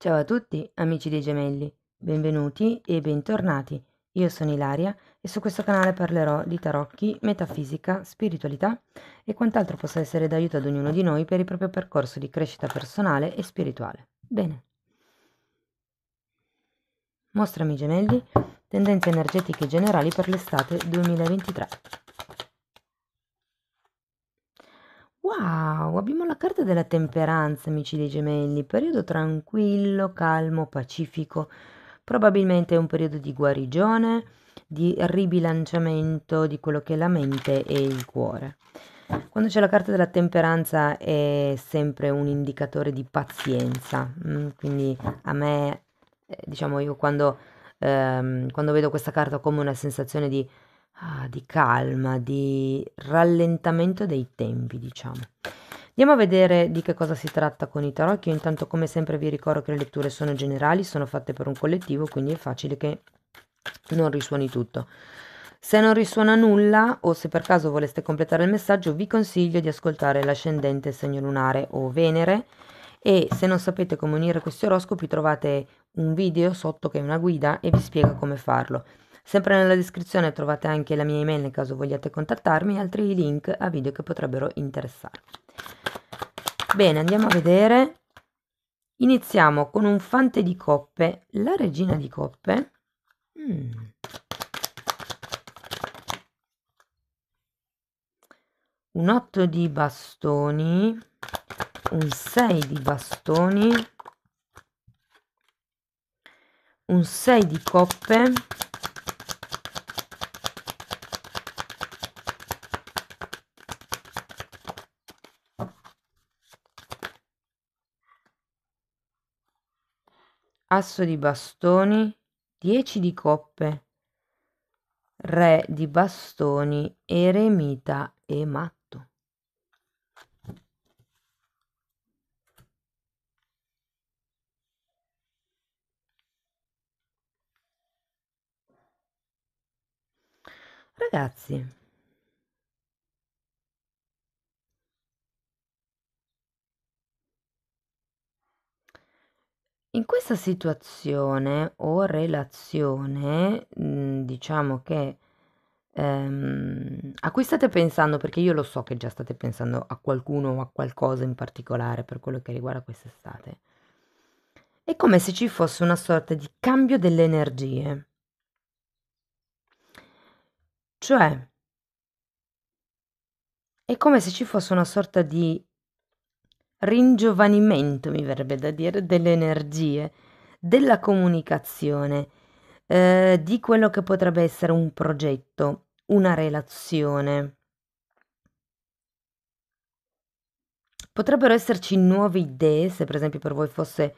Ciao a tutti amici dei gemelli, benvenuti e bentornati. Io sono Ilaria e su questo canale parlerò di tarocchi, metafisica, spiritualità e quant'altro possa essere d'aiuto ad ognuno di noi per il proprio percorso di crescita personale e spirituale. Bene. Mostrami gemelli, tendenze energetiche generali per l'estate 2023. Wow, abbiamo la carta della temperanza, amici dei gemelli, periodo tranquillo, calmo, pacifico, probabilmente è un periodo di guarigione, di ribilanciamento di quello che è la mente e il cuore. Quando c'è la carta della temperanza è sempre un indicatore di pazienza, mm, quindi a me, eh, diciamo io quando, ehm, quando vedo questa carta ho come una sensazione di ah, di calma, di rallentamento dei tempi, diciamo. Andiamo a vedere di che cosa si tratta con i tarocchi. Io intanto come sempre vi ricordo che le letture sono generali, sono fatte per un collettivo, quindi è facile che non risuoni tutto. Se non risuona nulla o se per caso voleste completare il messaggio, vi consiglio di ascoltare l'ascendente segno lunare o Venere e se non sapete come unire questi oroscopi trovate un video sotto che è una guida e vi spiega come farlo. Sempre nella descrizione trovate anche la mia email nel caso vogliate contattarmi e altri link a video che potrebbero interessarvi. Bene, andiamo a vedere. Iniziamo con un fante di coppe, la regina di coppe. Mm. Un 8 di bastoni, un 6 di bastoni, un 6 di coppe, asso di bastoni, 10 di coppe, re di bastoni, eremita e matto. Ragazzi, In questa situazione o relazione, mm, diciamo che ehm, a cui state pensando, perché io lo so che già state pensando a qualcuno o a qualcosa in particolare per quello che riguarda quest'estate, è come se ci fosse una sorta di cambio delle energie. Cioè, è come se ci fosse una sorta di ringiovanimento, mi verrebbe da dire, delle energie, della comunicazione, eh, di quello che potrebbe essere un progetto, una relazione. Potrebbero esserci nuove idee, se per esempio per voi fosse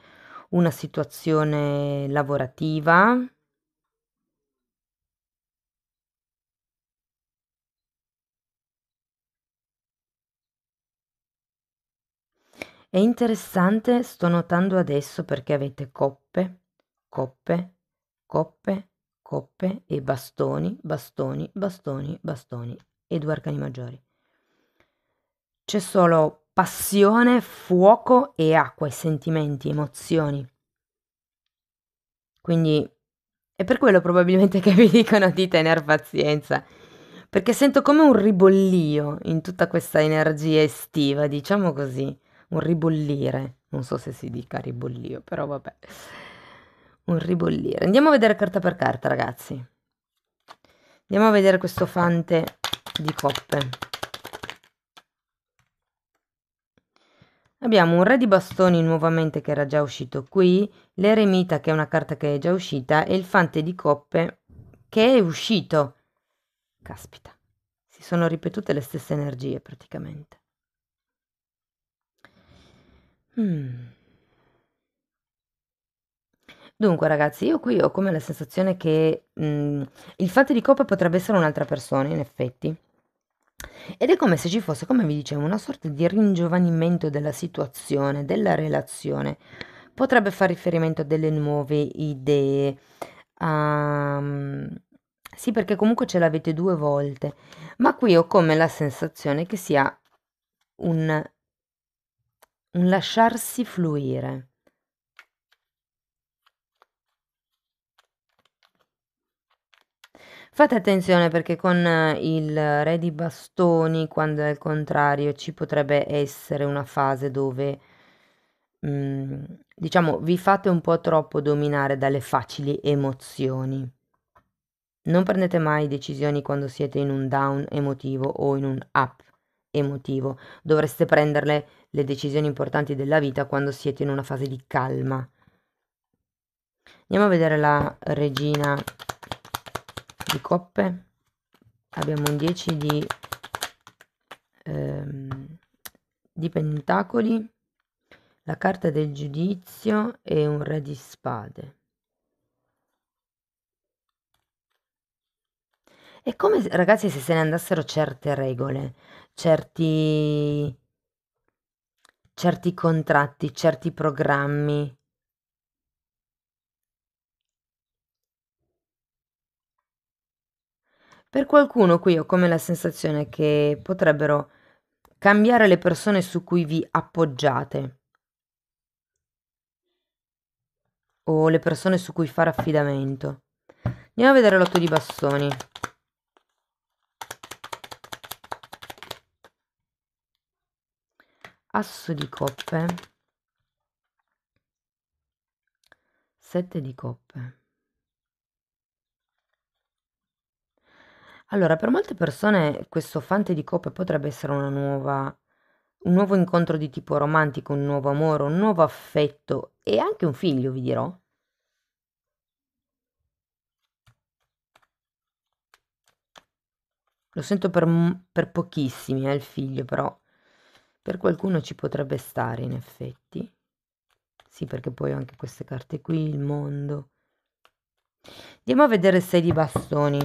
una situazione lavorativa, È interessante, sto notando adesso perché avete coppe, coppe, coppe, coppe e bastoni, bastoni, bastoni, bastoni e due arcani maggiori. C'è solo passione, fuoco e acqua e sentimenti, emozioni. Quindi è per quello probabilmente che vi dicono di tener pazienza, perché sento come un ribollio in tutta questa energia estiva, diciamo così un ribollire, non so se si dica ribollio, però vabbè, un ribollire. Andiamo a vedere carta per carta, ragazzi. Andiamo a vedere questo fante di coppe. Abbiamo un re di bastoni nuovamente che era già uscito qui, l'eremita che è una carta che è già uscita e il fante di coppe che è uscito. Caspita, si sono ripetute le stesse energie praticamente. Mm. Dunque ragazzi, io qui ho come la sensazione che, mhmm, il fate di coppia potrebbe essere un'altra persona in effetti. Ed è come se ci fosse, come vi dicevo, una sorta di ringiovanimento della situazione, della relazione. Potrebbe far riferimento a delle nuove idee, a ehm, sì perché comunque ce l'avete due volte, ma qui ho come la sensazione che sia un un lasciarsi fluire. Fate attenzione perché con eh, il re di bastoni, quando è al contrario, ci potrebbe essere una fase dove, mh, mm, diciamo, vi fate un po' troppo dominare dalle facili emozioni. Non prendete mai decisioni quando siete in un down emotivo o in un up emotivo, dovreste prenderle le decisioni importanti della vita quando siete in una fase di calma. Andiamo a vedere la regina di coppe. Abbiamo un 10 di, ehm, di pentacoli, la carta del giudizio e un re di spade. È come ragazzi se se ne andassero certe regole, certi certi contratti, certi programmi. Per qualcuno qui ho come la sensazione che potrebbero cambiare le persone su cui vi appoggiate o le persone su cui fare affidamento. Andiamo a vedere l'otto di bastoni. asso di coppe sette di coppe allora per molte persone questo fante di coppe potrebbe essere una nuova un nuovo incontro di tipo romantico un nuovo amore un nuovo affetto e anche un figlio vi dirò lo sento per, per pochissimi è eh, il figlio però per qualcuno ci potrebbe stare, in effetti. Sì, perché poi ho anche queste carte qui, il mondo. Andiamo a vedere sei di bastoni.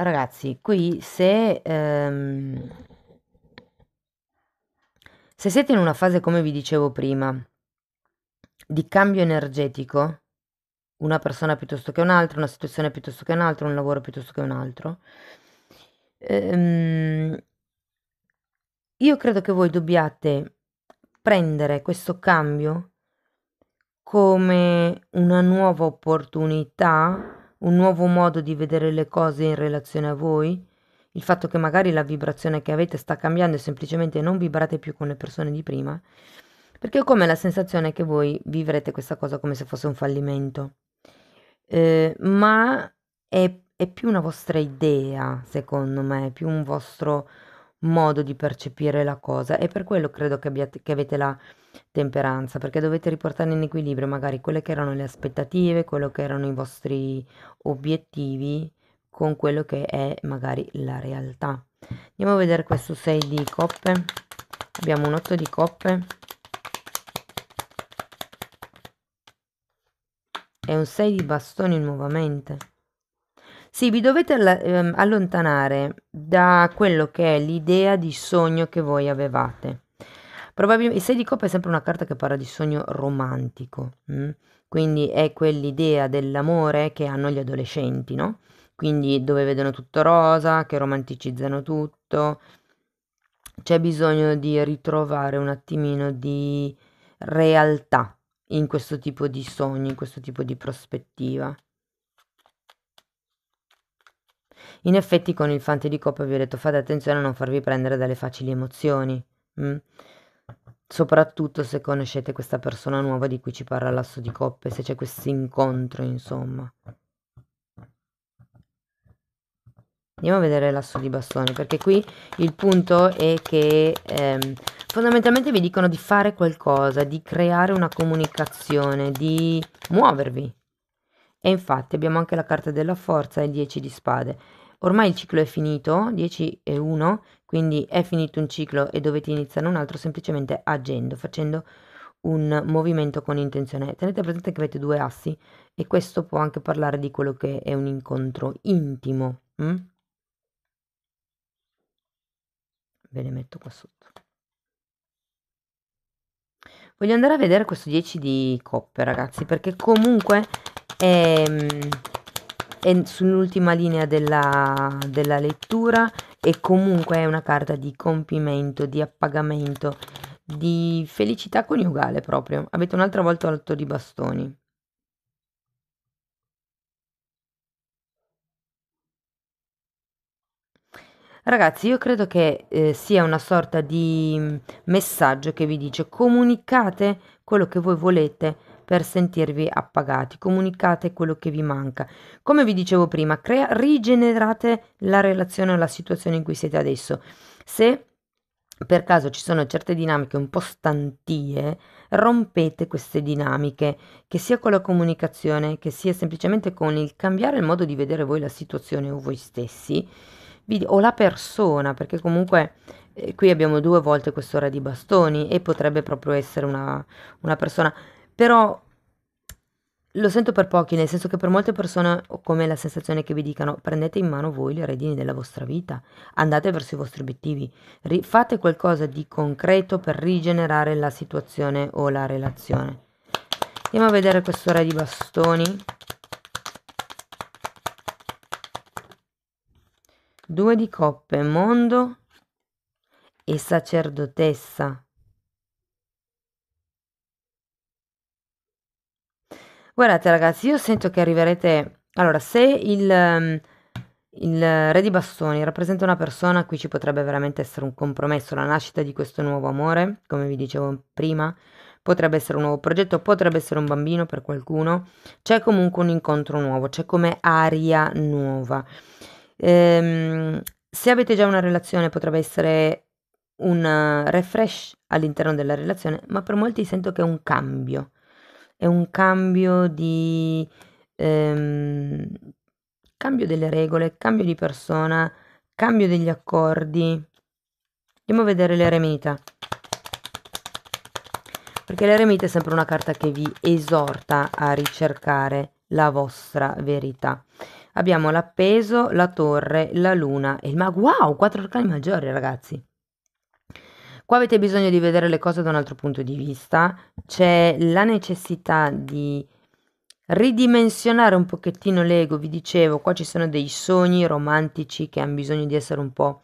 Ragazzi, qui se, ehm, se siete in una fase, come vi dicevo prima, di cambio energetico, una persona piuttosto che un'altra, una situazione piuttosto che un'altra, un lavoro piuttosto che un altro, ehm, io credo che voi dobbiate prendere questo cambio come una nuova opportunità un nuovo modo di vedere le cose in relazione a voi, il fatto che magari la vibrazione che avete sta cambiando e semplicemente non vibrate più con le persone di prima, perché ho come la sensazione che voi vivrete questa cosa come se fosse un fallimento. Eh, ma è, è più una vostra idea, secondo me, è più un vostro modo di percepire la cosa e per quello credo che, abbiate, che avete la temperanza, perché dovete riportare in equilibrio magari quelle che erano le aspettative, quello che erano i vostri obiettivi con quello che è magari la realtà. Andiamo a vedere questo 6 di coppe. Abbiamo un 8 di coppe. E un 6 di bastoni nuovamente. Sì, vi dovete ehm, allontanare da quello che è l'idea di sogno che voi avevate Probabilmente, il 6 di coppa è sempre una carta che parla di sogno romantico, mh? Mm? quindi è quell'idea dell'amore che hanno gli adolescenti, no? Quindi dove vedono tutto rosa, che romanticizzano tutto. C'è bisogno di ritrovare un attimino di realtà in questo tipo di sogni, in questo tipo di prospettiva. In effetti con il fante di coppa vi ho detto fate attenzione a non farvi prendere dalle facili emozioni. Mm? soprattutto se conoscete questa persona nuova di cui ci parla l'asso di coppe, se c'è questo incontro, insomma. Andiamo a vedere l'asso di bastoni, perché qui il punto è che ehm, fondamentalmente vi dicono di fare qualcosa, di creare una comunicazione, di muovervi. E infatti abbiamo anche la carta della forza e 10 di spade. Ormai il ciclo è finito, 10 e 1, quindi è finito un ciclo e dovete iniziare un altro semplicemente agendo, facendo un movimento con intenzione. Tenete presente che avete due assi e questo può anche parlare di quello che è un incontro intimo. Hm? Ve le metto qua sotto. Voglio andare a vedere questo 10 di coppe, ragazzi, perché comunque è, mm, è sull'ultima linea della, della lettura e comunque è una carta di compimento, di appagamento, di felicità coniugale proprio. Avete un'altra volta l'otto di bastoni. Ragazzi, io credo che eh, sia una sorta di mm, messaggio che vi dice comunicate quello che voi volete per sentirvi appagati, comunicate quello che vi manca. Come vi dicevo prima, crea, rigenerate la relazione o la situazione in cui siete adesso. Se per caso ci sono certe dinamiche un po' stantie, rompete queste dinamiche, che sia con la comunicazione, che sia semplicemente con il cambiare il modo di vedere voi la situazione o voi stessi, o la persona, perché comunque eh, qui abbiamo due volte quest'ora di bastoni e potrebbe proprio essere una, una persona però lo sento per pochi, nel senso che per molte persone ho come la sensazione che vi dicano prendete in mano voi le redini della vostra vita, andate verso i vostri obiettivi, fate qualcosa di concreto per rigenerare la situazione o la relazione. Andiamo a vedere questo re di bastoni. Due di coppe, mondo e sacerdotessa. Guardate ragazzi, io sento che arriverete... Allora, se il, ehm, il re di bastoni rappresenta una persona, qui ci potrebbe veramente essere un compromesso, la nascita di questo nuovo amore, come vi dicevo prima, potrebbe essere un nuovo progetto, potrebbe essere un bambino per qualcuno, c'è comunque un incontro nuovo, c'è come aria nuova. Ehm, se avete già una relazione potrebbe essere un eh, refresh all'interno della relazione, ma per molti sento che è un cambio, è un cambio di ehm, cambio delle regole, cambio di persona, cambio degli accordi. Andiamo a vedere l'eremita. Perché l'eremita è sempre una carta che vi esorta a ricercare la vostra verità. Abbiamo l'appeso, la torre, la luna e il mago. Wow, quattro arcani maggiori, ragazzi. Qua avete bisogno di vedere le cose da un altro punto di vista, c'è la necessità di ridimensionare un pochettino l'ego, vi dicevo, qua ci sono dei sogni romantici che hanno bisogno di essere un po'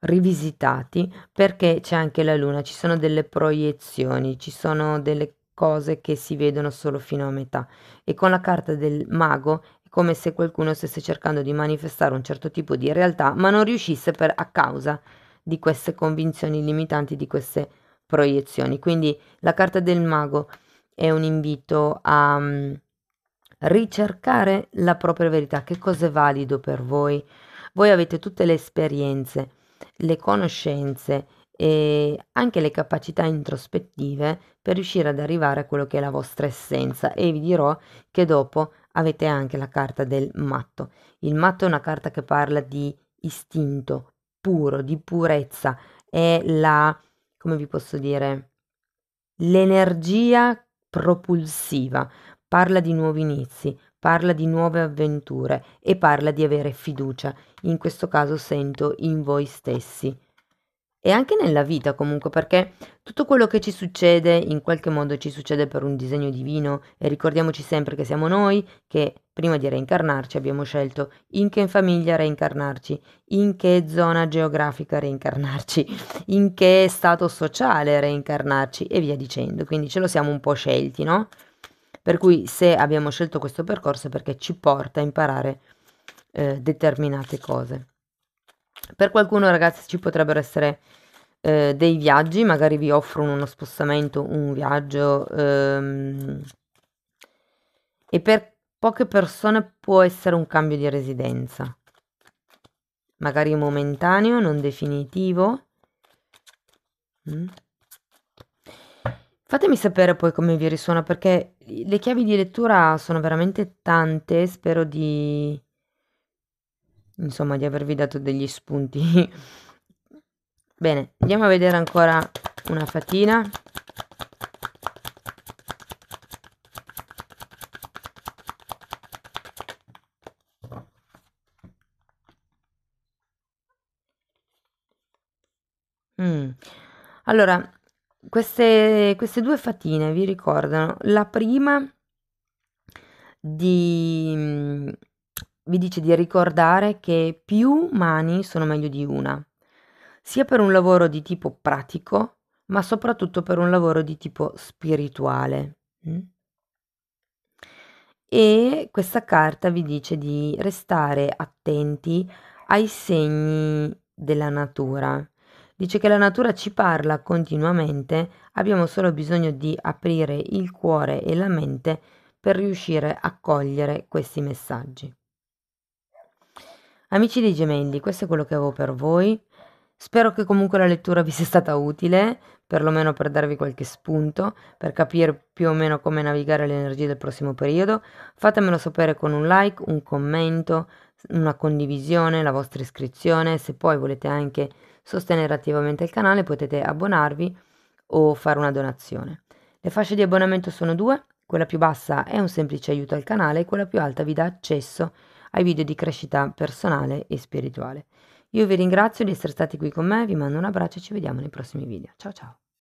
rivisitati perché c'è anche la luna, ci sono delle proiezioni, ci sono delle cose che si vedono solo fino a metà e con la carta del mago è come se qualcuno stesse cercando di manifestare un certo tipo di realtà ma non riuscisse per, a causa di queste convinzioni limitanti, di queste proiezioni. Quindi la carta del mago è un invito a um, ricercare la propria verità, che cosa è valido per voi. Voi avete tutte le esperienze, le conoscenze e anche le capacità introspettive per riuscire ad arrivare a quello che è la vostra essenza e vi dirò che dopo avete anche la carta del matto. Il matto è una carta che parla di istinto, puro, di purezza, è la, come vi posso dire, l'energia propulsiva, parla di nuovi inizi, parla di nuove avventure e parla di avere fiducia. In questo caso sento in voi stessi. E anche nella vita comunque, perché tutto quello che ci succede in qualche modo ci succede per un disegno divino e ricordiamoci sempre che siamo noi che prima di reincarnarci abbiamo scelto in che famiglia reincarnarci, in che zona geografica reincarnarci, in che stato sociale reincarnarci e via dicendo. Quindi ce lo siamo un po' scelti, no? Per cui se abbiamo scelto questo percorso è perché ci porta a imparare eh, determinate cose. Per qualcuno ragazzi ci potrebbero essere eh, dei viaggi, magari vi offrono uno spostamento, un viaggio ehm, e per poche persone può essere un cambio di residenza, magari momentaneo, non definitivo. Mm. Fatemi sapere poi come vi risuona perché le chiavi di lettura sono veramente tante, spero di insomma di avervi dato degli spunti bene andiamo a vedere ancora una fatina mm. allora queste, queste due fatine vi ricordano la prima di vi dice di ricordare che più mani sono meglio di una, sia per un lavoro di tipo pratico, ma soprattutto per un lavoro di tipo spirituale. Mm? E questa carta vi dice di restare attenti ai segni della natura. Dice che la natura ci parla continuamente, abbiamo solo bisogno di aprire il cuore e la mente per riuscire a cogliere questi messaggi. Amici dei gemelli, questo è quello che avevo per voi. Spero che comunque la lettura vi sia stata utile, perlomeno per darvi qualche spunto, per capire più o meno come navigare le energie del prossimo periodo. Fatemelo sapere con un like, un commento, una condivisione, la vostra iscrizione. Se poi volete anche sostenere attivamente il canale potete abbonarvi o fare una donazione. Le fasce di abbonamento sono due, quella più bassa è un semplice aiuto al canale e quella più alta vi dà accesso a ai video di crescita personale e spirituale. Io vi ringrazio di essere stati qui con me, vi mando un abbraccio e ci vediamo nei prossimi video. Ciao ciao!